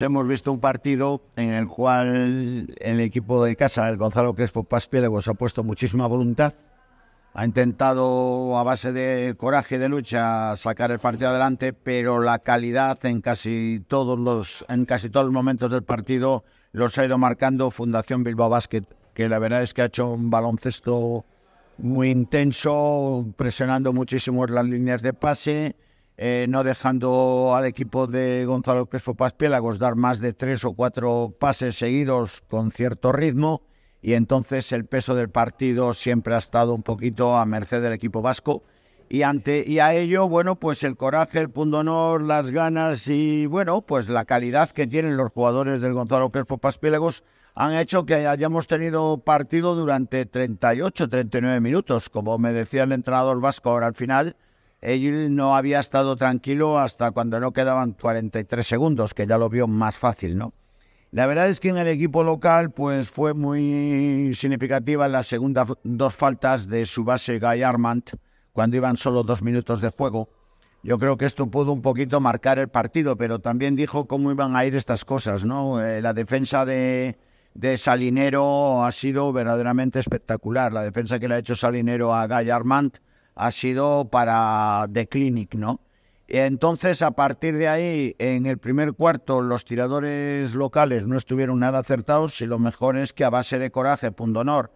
Hemos visto un partido en el cual el equipo de casa, el Gonzalo Crespo Paz ha puesto muchísima voluntad. Ha intentado, a base de coraje y de lucha, sacar el partido adelante, pero la calidad en casi todos los, en casi todos los momentos del partido los ha ido marcando Fundación Bilbao Basket, que la verdad es que ha hecho un baloncesto muy intenso, presionando muchísimo las líneas de pase eh, no dejando al equipo de Gonzalo Crespo Paspiélagos dar más de tres o cuatro pases seguidos con cierto ritmo y entonces el peso del partido siempre ha estado un poquito a merced del equipo vasco y ante y a ello bueno pues el coraje el pundonor las ganas y bueno pues la calidad que tienen los jugadores del Gonzalo Crespo Paspiélagos han hecho que hayamos tenido partido durante 38 39 minutos como me decía el entrenador vasco ahora al final él no había estado tranquilo hasta cuando no quedaban 43 segundos, que ya lo vio más fácil, ¿no? La verdad es que en el equipo local pues fue muy significativa las segunda dos faltas de su base Guy Armand cuando iban solo dos minutos de juego. Yo creo que esto pudo un poquito marcar el partido, pero también dijo cómo iban a ir estas cosas, ¿no? Eh, la defensa de, de, Salinero ha sido verdaderamente espectacular. La defensa que le ha hecho Salinero a Guy Armand ha sido para The Clinic, ¿no? Entonces, a partir de ahí, en el primer cuarto, los tiradores locales no estuvieron nada acertados y lo mejor es que a base de coraje, punto honor.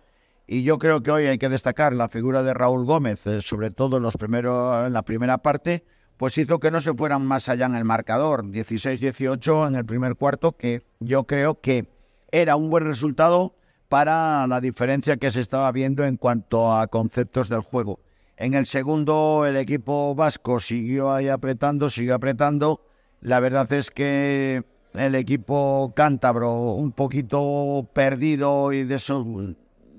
Y yo creo que hoy hay que destacar la figura de Raúl Gómez, eh, sobre todo en, los primeros, en la primera parte, pues hizo que no se fueran más allá en el marcador, 16-18 en el primer cuarto, que yo creo que era un buen resultado para la diferencia que se estaba viendo en cuanto a conceptos del juego. En el segundo, el equipo vasco siguió ahí apretando, siguió apretando. La verdad es que el equipo cántabro, un poquito perdido y de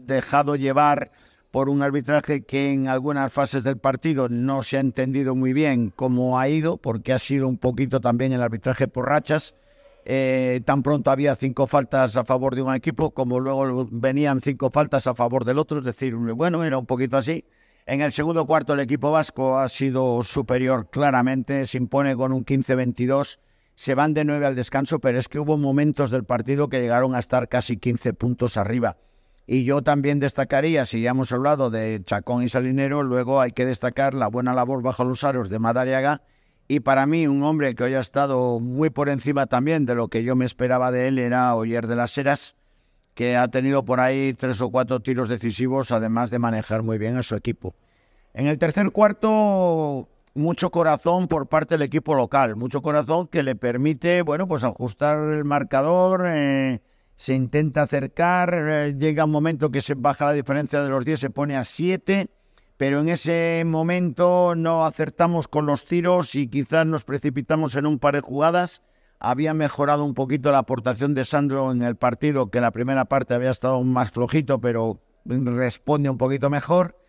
dejado llevar por un arbitraje que en algunas fases del partido no se ha entendido muy bien cómo ha ido, porque ha sido un poquito también el arbitraje por rachas. Eh, tan pronto había cinco faltas a favor de un equipo como luego venían cinco faltas a favor del otro, es decir, bueno, era un poquito así. En el segundo cuarto el equipo vasco ha sido superior claramente, se impone con un 15-22, se van de 9 al descanso, pero es que hubo momentos del partido que llegaron a estar casi 15 puntos arriba. Y yo también destacaría, si ya hemos hablado de Chacón y Salinero, luego hay que destacar la buena labor bajo los aros de Madariaga. Y para mí, un hombre que hoy ha estado muy por encima también de lo que yo me esperaba de él era Oyer de las Heras, que ha tenido por ahí tres o cuatro tiros decisivos, además de manejar muy bien a su equipo. En el tercer cuarto, mucho corazón por parte del equipo local, mucho corazón que le permite, bueno, pues ajustar el marcador, eh, se intenta acercar, eh, llega un momento que se baja la diferencia de los 10, se pone a 7, pero en ese momento no acertamos con los tiros y quizás nos precipitamos en un par de jugadas había mejorado un poquito la aportación de Sandro en el partido, que en la primera parte había estado más flojito, pero responde un poquito mejor.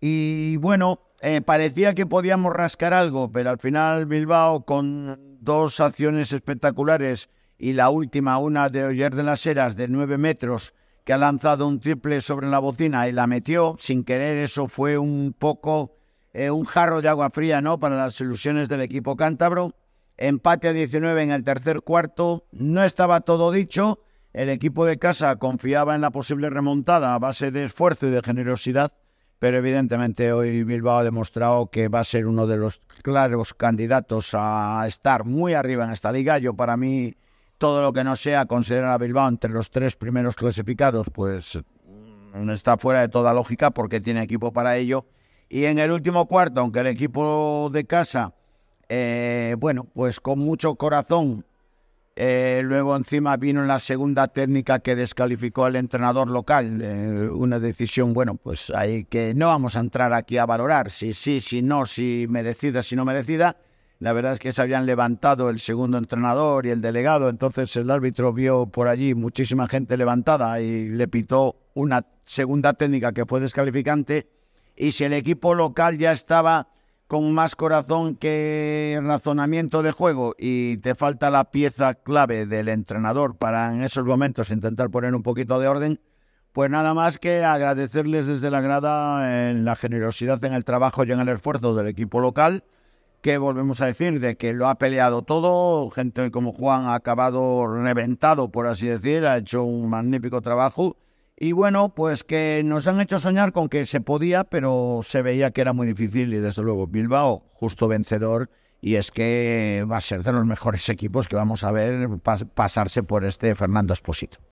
Y bueno, eh, parecía que podíamos rascar algo, pero al final Bilbao con dos acciones espectaculares y la última, una de Oyer de las Heras de nueve metros, que ha lanzado un triple sobre la bocina y la metió sin querer, eso fue un poco eh, un jarro de agua fría, ¿no? Para las ilusiones del equipo cántabro. Empate a 19 en el tercer cuarto. No estaba todo dicho. El equipo de casa confiaba en la posible remontada a base de esfuerzo y de generosidad, pero evidentemente hoy Bilbao ha demostrado que va a ser uno de los claros candidatos a estar muy arriba en esta liga. Yo para mí todo lo que no sea considerar a Bilbao entre los tres primeros clasificados, pues mm, está fuera de toda lógica porque tiene equipo para ello. Y en el último cuarto, aunque el equipo de casa eh, bueno, pues con mucho corazón. Eh, luego encima vino la segunda técnica que descalificó al entrenador local. Eh, una decisión, bueno, pues ahí que no vamos a entrar aquí a valorar si sí, si no, si merecida, si no merecida. La verdad es que se habían levantado el segundo entrenador y el delegado, entonces el árbitro vio por allí muchísima gente levantada y le pitó una segunda técnica que fue descalificante. Y si el equipo local ya estaba con más corazón que razonamiento de juego y te falta la pieza clave del entrenador para en esos momentos intentar poner un poquito de orden, pues nada más que agradecerles desde la grada en la generosidad en el trabajo y en el esfuerzo del equipo local, que volvemos a decir de que lo ha peleado todo, gente como Juan ha acabado reventado, por así decir, ha hecho un magnífico trabajo y bueno, pues que nos han hecho soñar con que se podía, pero se veía que era muy difícil y desde luego Bilbao, justo vencedor, y es que va a ser de los mejores equipos que vamos a ver pasarse por este Fernando Esposito.